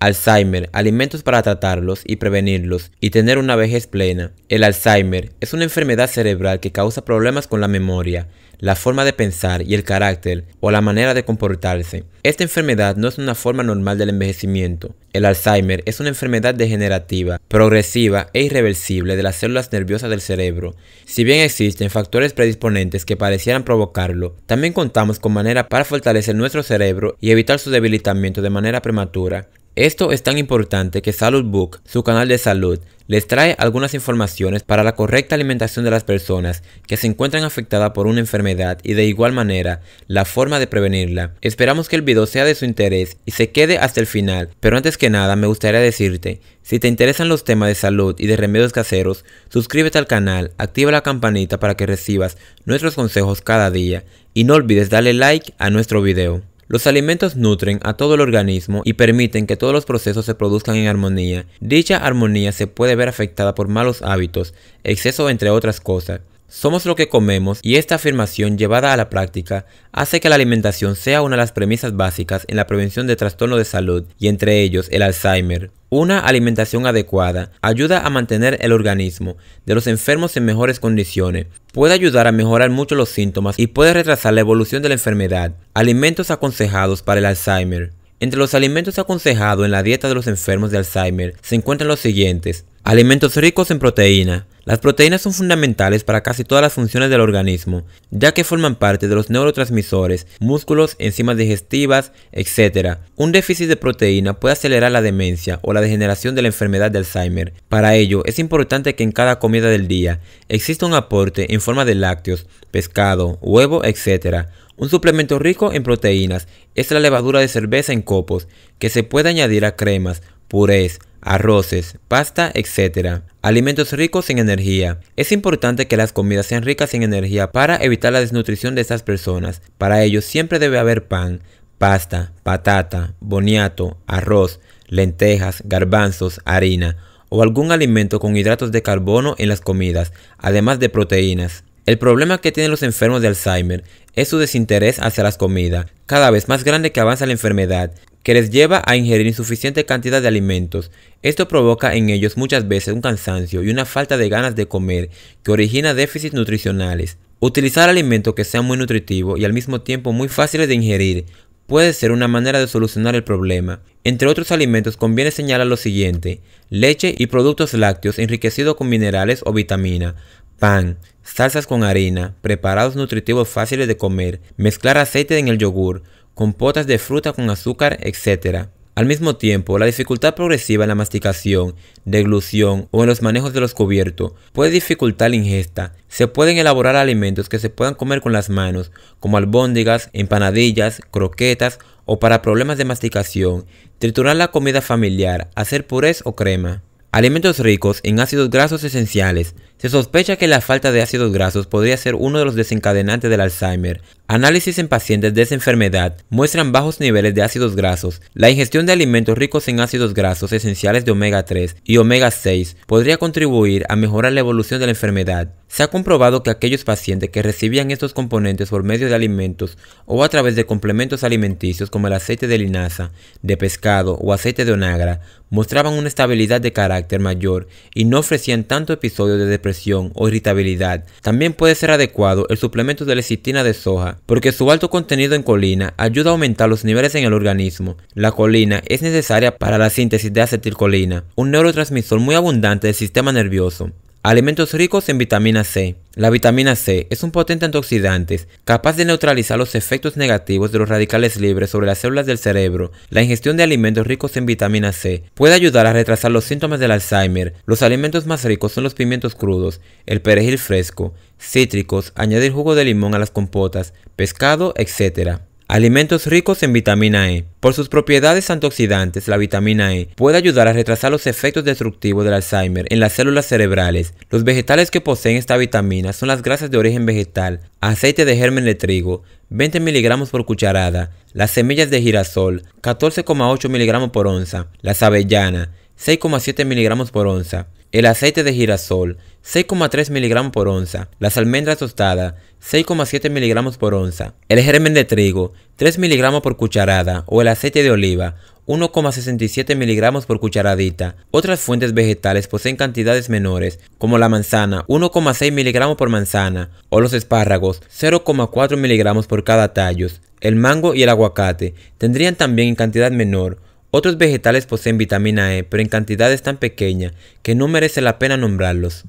Alzheimer, alimentos para tratarlos y prevenirlos y tener una vejez plena. El Alzheimer es una enfermedad cerebral que causa problemas con la memoria, la forma de pensar y el carácter o la manera de comportarse. Esta enfermedad no es una forma normal del envejecimiento. El Alzheimer es una enfermedad degenerativa, progresiva e irreversible de las células nerviosas del cerebro. Si bien existen factores predisponentes que parecieran provocarlo, también contamos con manera para fortalecer nuestro cerebro y evitar su debilitamiento de manera prematura. Esto es tan importante que Salud Book, su canal de salud, les trae algunas informaciones para la correcta alimentación de las personas que se encuentran afectadas por una enfermedad y de igual manera la forma de prevenirla. Esperamos que el video sea de su interés y se quede hasta el final, pero antes que nada me gustaría decirte, si te interesan los temas de salud y de remedios caseros, suscríbete al canal, activa la campanita para que recibas nuestros consejos cada día y no olvides darle like a nuestro video. Los alimentos nutren a todo el organismo y permiten que todos los procesos se produzcan en armonía. Dicha armonía se puede ver afectada por malos hábitos, exceso entre otras cosas. Somos lo que comemos y esta afirmación llevada a la práctica hace que la alimentación sea una de las premisas básicas en la prevención de trastornos de salud y entre ellos el Alzheimer. Una alimentación adecuada ayuda a mantener el organismo de los enfermos en mejores condiciones, puede ayudar a mejorar mucho los síntomas y puede retrasar la evolución de la enfermedad. Alimentos aconsejados para el Alzheimer. Entre los alimentos aconsejados en la dieta de los enfermos de Alzheimer se encuentran los siguientes. Alimentos ricos en proteína, las proteínas son fundamentales para casi todas las funciones del organismo, ya que forman parte de los neurotransmisores, músculos, enzimas digestivas, etc. Un déficit de proteína puede acelerar la demencia o la degeneración de la enfermedad de Alzheimer. Para ello, es importante que en cada comida del día exista un aporte en forma de lácteos, pescado, huevo, etc. Un suplemento rico en proteínas es la levadura de cerveza en copos, que se puede añadir a cremas, purés, arroces, pasta, etc. Alimentos ricos en energía. Es importante que las comidas sean ricas en energía para evitar la desnutrición de estas personas. Para ello siempre debe haber pan, pasta, patata, boniato, arroz, lentejas, garbanzos, harina o algún alimento con hidratos de carbono en las comidas, además de proteínas. El problema que tienen los enfermos de Alzheimer es su desinterés hacia las comidas, cada vez más grande que avanza la enfermedad, que les lleva a ingerir insuficiente cantidad de alimentos. Esto provoca en ellos muchas veces un cansancio y una falta de ganas de comer que origina déficits nutricionales. Utilizar alimentos que sean muy nutritivos y al mismo tiempo muy fáciles de ingerir puede ser una manera de solucionar el problema. Entre otros alimentos conviene señalar lo siguiente, leche y productos lácteos enriquecidos con minerales o vitamina, pan, salsas con harina, preparados nutritivos fáciles de comer, mezclar aceite en el yogur, compotas de fruta con azúcar, etc. Al mismo tiempo, la dificultad progresiva en la masticación, deglución o en los manejos de los cubiertos puede dificultar la ingesta. Se pueden elaborar alimentos que se puedan comer con las manos, como albóndigas, empanadillas, croquetas o para problemas de masticación, triturar la comida familiar, hacer purés o crema. Alimentos ricos en ácidos grasos esenciales. Se sospecha que la falta de ácidos grasos podría ser uno de los desencadenantes del Alzheimer, Análisis en pacientes de esa enfermedad muestran bajos niveles de ácidos grasos. La ingestión de alimentos ricos en ácidos grasos esenciales de omega 3 y omega 6 podría contribuir a mejorar la evolución de la enfermedad. Se ha comprobado que aquellos pacientes que recibían estos componentes por medio de alimentos o a través de complementos alimenticios como el aceite de linaza, de pescado o aceite de onagra mostraban una estabilidad de carácter mayor y no ofrecían tanto episodio de depresión o irritabilidad. También puede ser adecuado el suplemento de lecitina de soja porque su alto contenido en colina ayuda a aumentar los niveles en el organismo. La colina es necesaria para la síntesis de acetilcolina, un neurotransmisor muy abundante del sistema nervioso. Alimentos ricos en vitamina C. La vitamina C es un potente antioxidante capaz de neutralizar los efectos negativos de los radicales libres sobre las células del cerebro. La ingestión de alimentos ricos en vitamina C puede ayudar a retrasar los síntomas del Alzheimer. Los alimentos más ricos son los pimientos crudos, el perejil fresco, cítricos, añadir jugo de limón a las compotas, pescado, etc. Alimentos ricos en vitamina E. Por sus propiedades antioxidantes, la vitamina E puede ayudar a retrasar los efectos destructivos del Alzheimer en las células cerebrales. Los vegetales que poseen esta vitamina son las grasas de origen vegetal, aceite de germen de trigo, 20 miligramos por cucharada, las semillas de girasol, 14,8 miligramos por onza, las avellanas, 6,7 miligramos por onza, el aceite de girasol 6,3 mg por onza, las almendras tostadas 6,7 mg por onza, el germen de trigo 3 mg por cucharada o el aceite de oliva 1,67 miligramos por cucharadita. Otras fuentes vegetales poseen cantidades menores, como la manzana, 1,6 miligramos por manzana, o los espárragos, 0,4 miligramos por cada tallo. El mango y el aguacate tendrían también en cantidad menor, otros vegetales poseen vitamina E, pero en cantidades tan pequeñas que no merece la pena nombrarlos.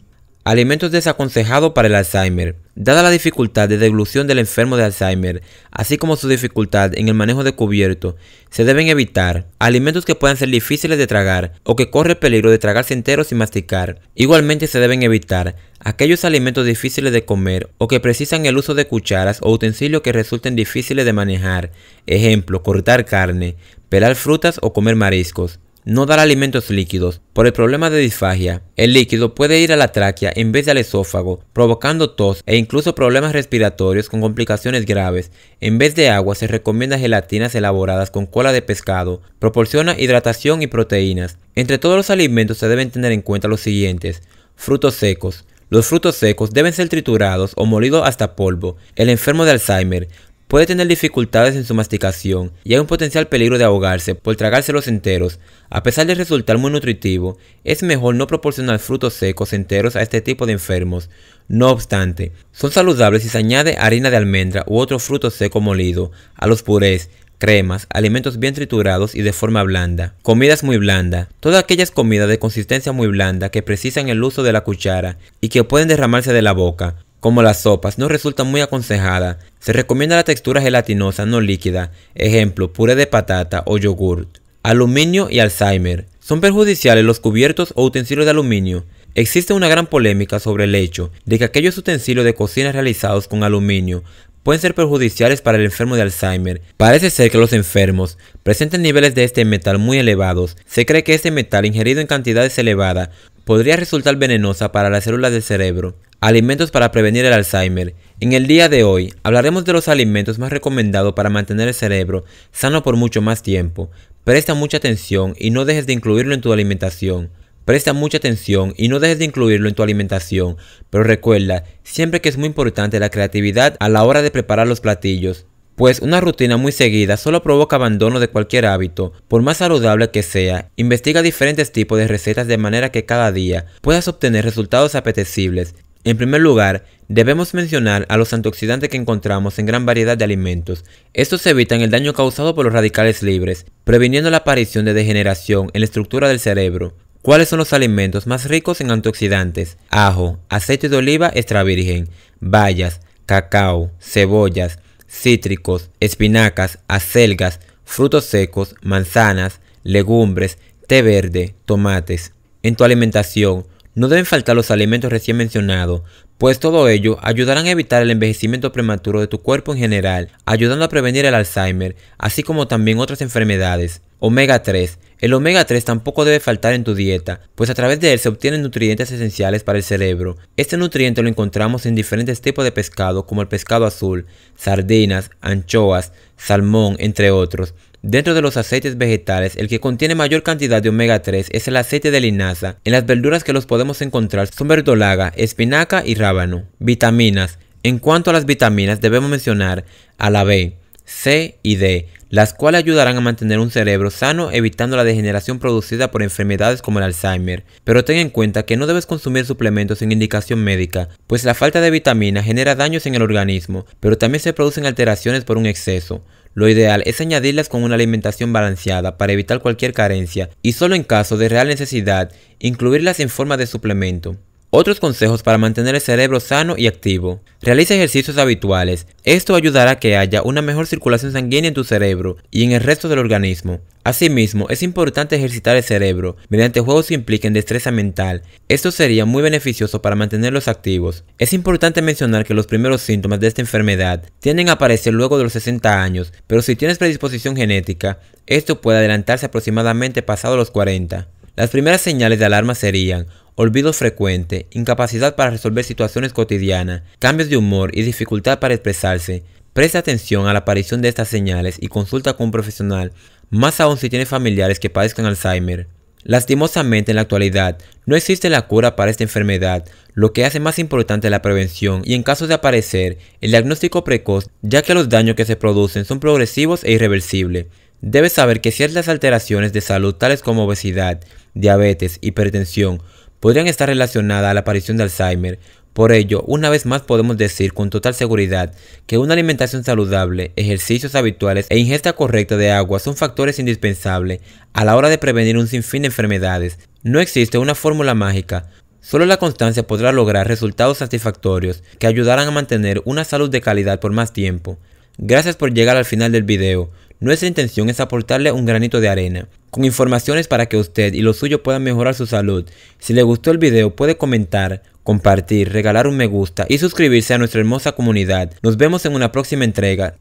Alimentos desaconsejados para el Alzheimer. Dada la dificultad de deglución del enfermo de Alzheimer, así como su dificultad en el manejo de cubierto, se deben evitar alimentos que puedan ser difíciles de tragar o que corre peligro de tragarse enteros sin masticar. Igualmente se deben evitar aquellos alimentos difíciles de comer o que precisan el uso de cucharas o utensilios que resulten difíciles de manejar, ejemplo, cortar carne, pelar frutas o comer mariscos. No dar alimentos líquidos. Por el problema de disfagia, el líquido puede ir a la tráquea en vez del esófago, provocando tos e incluso problemas respiratorios con complicaciones graves. En vez de agua se recomienda gelatinas elaboradas con cola de pescado. Proporciona hidratación y proteínas. Entre todos los alimentos se deben tener en cuenta los siguientes. Frutos secos. Los frutos secos deben ser triturados o molidos hasta polvo. El enfermo de Alzheimer Puede tener dificultades en su masticación y hay un potencial peligro de ahogarse por tragárselos enteros. A pesar de resultar muy nutritivo, es mejor no proporcionar frutos secos enteros a este tipo de enfermos. No obstante, son saludables si se añade harina de almendra u otro fruto seco molido a los purés, cremas, alimentos bien triturados y de forma blanda. Comidas muy blandas. Todas aquellas comidas de consistencia muy blanda que precisan el uso de la cuchara y que pueden derramarse de la boca como las sopas, no resulta muy aconsejada. Se recomienda la textura gelatinosa, no líquida, ejemplo, puré de patata o yogurt. Aluminio y Alzheimer. Son perjudiciales los cubiertos o utensilios de aluminio. Existe una gran polémica sobre el hecho de que aquellos utensilios de cocina realizados con aluminio pueden ser perjudiciales para el enfermo de Alzheimer. Parece ser que los enfermos presentan niveles de este metal muy elevados. Se cree que este metal ingerido en cantidades elevadas podría resultar venenosa para las células del cerebro. Alimentos para prevenir el Alzheimer. En el día de hoy hablaremos de los alimentos más recomendados para mantener el cerebro sano por mucho más tiempo. Presta mucha atención y no dejes de incluirlo en tu alimentación. Presta mucha atención y no dejes de incluirlo en tu alimentación, pero recuerda siempre que es muy importante la creatividad a la hora de preparar los platillos, pues una rutina muy seguida solo provoca abandono de cualquier hábito, por más saludable que sea. Investiga diferentes tipos de recetas de manera que cada día puedas obtener resultados apetecibles en primer lugar, debemos mencionar a los antioxidantes que encontramos en gran variedad de alimentos. Estos evitan el daño causado por los radicales libres, previniendo la aparición de degeneración en la estructura del cerebro. ¿Cuáles son los alimentos más ricos en antioxidantes? Ajo, aceite de oliva extra virgen, bayas, cacao, cebollas, cítricos, espinacas, acelgas, frutos secos, manzanas, legumbres, té verde, tomates. En tu alimentación, no deben faltar los alimentos recién mencionados, pues todo ello ayudarán a evitar el envejecimiento prematuro de tu cuerpo en general, ayudando a prevenir el Alzheimer, así como también otras enfermedades. Omega 3. El omega 3 tampoco debe faltar en tu dieta, pues a través de él se obtienen nutrientes esenciales para el cerebro. Este nutriente lo encontramos en diferentes tipos de pescado como el pescado azul, sardinas, anchoas, salmón, entre otros. Dentro de los aceites vegetales, el que contiene mayor cantidad de omega 3 es el aceite de linaza. En las verduras que los podemos encontrar son verdolaga, espinaca y rábano. Vitaminas. En cuanto a las vitaminas, debemos mencionar a la B, C y D, las cuales ayudarán a mantener un cerebro sano evitando la degeneración producida por enfermedades como el Alzheimer. Pero ten en cuenta que no debes consumir suplementos sin indicación médica, pues la falta de vitamina genera daños en el organismo, pero también se producen alteraciones por un exceso. Lo ideal es añadirlas con una alimentación balanceada para evitar cualquier carencia y solo en caso de real necesidad, incluirlas en forma de suplemento. Otros consejos para mantener el cerebro sano y activo. Realiza ejercicios habituales. Esto ayudará a que haya una mejor circulación sanguínea en tu cerebro y en el resto del organismo. Asimismo, es importante ejercitar el cerebro mediante juegos que impliquen destreza mental. Esto sería muy beneficioso para mantenerlos activos. Es importante mencionar que los primeros síntomas de esta enfermedad tienden a aparecer luego de los 60 años, pero si tienes predisposición genética, esto puede adelantarse aproximadamente pasado los 40. Las primeras señales de alarma serían olvido frecuente, incapacidad para resolver situaciones cotidianas, cambios de humor y dificultad para expresarse. Presta atención a la aparición de estas señales y consulta con un profesional, más aún si tiene familiares que padezcan Alzheimer. Lastimosamente en la actualidad no existe la cura para esta enfermedad, lo que hace más importante la prevención y en caso de aparecer el diagnóstico precoz, ya que los daños que se producen son progresivos e irreversibles. Debes saber que ciertas alteraciones de salud tales como obesidad, diabetes, hipertensión, podrían estar relacionadas a la aparición de Alzheimer. Por ello, una vez más podemos decir con total seguridad que una alimentación saludable, ejercicios habituales e ingesta correcta de agua son factores indispensables a la hora de prevenir un sinfín de enfermedades. No existe una fórmula mágica, Solo la constancia podrá lograr resultados satisfactorios que ayudarán a mantener una salud de calidad por más tiempo. Gracias por llegar al final del video. Nuestra intención es aportarle un granito de arena, con informaciones para que usted y lo suyo puedan mejorar su salud. Si le gustó el video puede comentar, compartir, regalar un me gusta y suscribirse a nuestra hermosa comunidad. Nos vemos en una próxima entrega.